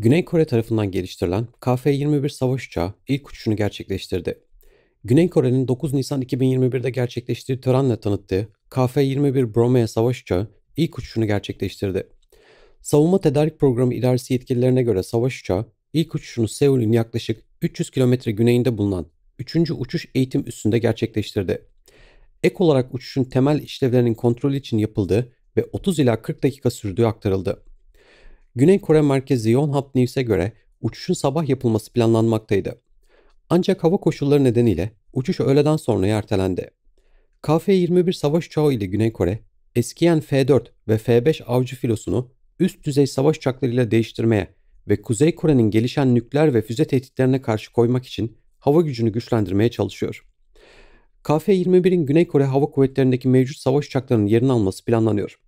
Güney Kore tarafından geliştirilen KF-21 savaş uçağı ilk uçuşunu gerçekleştirdi. Güney Kore'nin 9 Nisan 2021'de gerçekleştirdiği törenle tanıttığı KF-21 Bromea savaş uçağı ilk uçuşunu gerçekleştirdi. Savunma Tedarik Programı idaresi yetkililerine göre savaş uçağı ilk uçuşunu Seul'ün yaklaşık 300 kilometre güneyinde bulunan 3. Uçuş Eğitim Üssü'nde gerçekleştirdi. Ek olarak uçuşun temel işlevlerinin kontrolü için yapıldığı ve 30 ila 40 dakika sürdüğü aktarıldı. Güney Kore merkezi Yonhap News'e göre uçuşun sabah yapılması planlanmaktaydı. Ancak hava koşulları nedeniyle uçuş öğleden sonra ertelendi. KF-21 savaş uçağı ile Güney Kore, eskiyen F-4 ve F-5 avcı filosunu üst düzey savaş uçaklarıyla değiştirmeye ve Kuzey Kore'nin gelişen nükleer ve füze tehditlerine karşı koymak için hava gücünü güçlendirmeye çalışıyor. KF-21'in Güney Kore Hava Kuvvetleri'ndeki mevcut savaş uçaklarının yerini alması planlanıyor.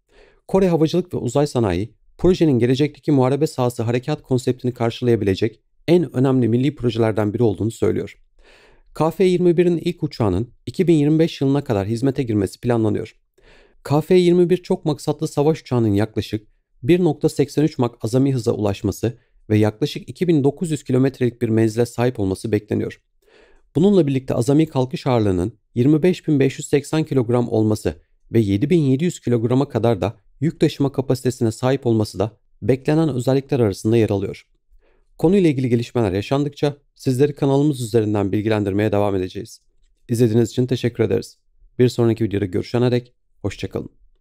Kore Havacılık ve Uzay Sanayi projenin gelecekteki muharebe sahası harekat konseptini karşılayabilecek en önemli milli projelerden biri olduğunu söylüyor. KF-21'in ilk uçağının 2025 yılına kadar hizmete girmesi planlanıyor. KF-21 çok maksatlı savaş uçağının yaklaşık 1.83 Mach azami hıza ulaşması ve yaklaşık 2900 kilometrelik bir menzile sahip olması bekleniyor. Bununla birlikte azami kalkış ağırlığının 25.580 kilogram olması ve 7.700 kilograma kadar da yük taşıma kapasitesine sahip olması da beklenen özellikler arasında yer alıyor. Konuyla ilgili gelişmeler yaşandıkça sizleri kanalımız üzerinden bilgilendirmeye devam edeceğiz. İzlediğiniz için teşekkür ederiz. Bir sonraki videoda görüşene dek hoşçakalın.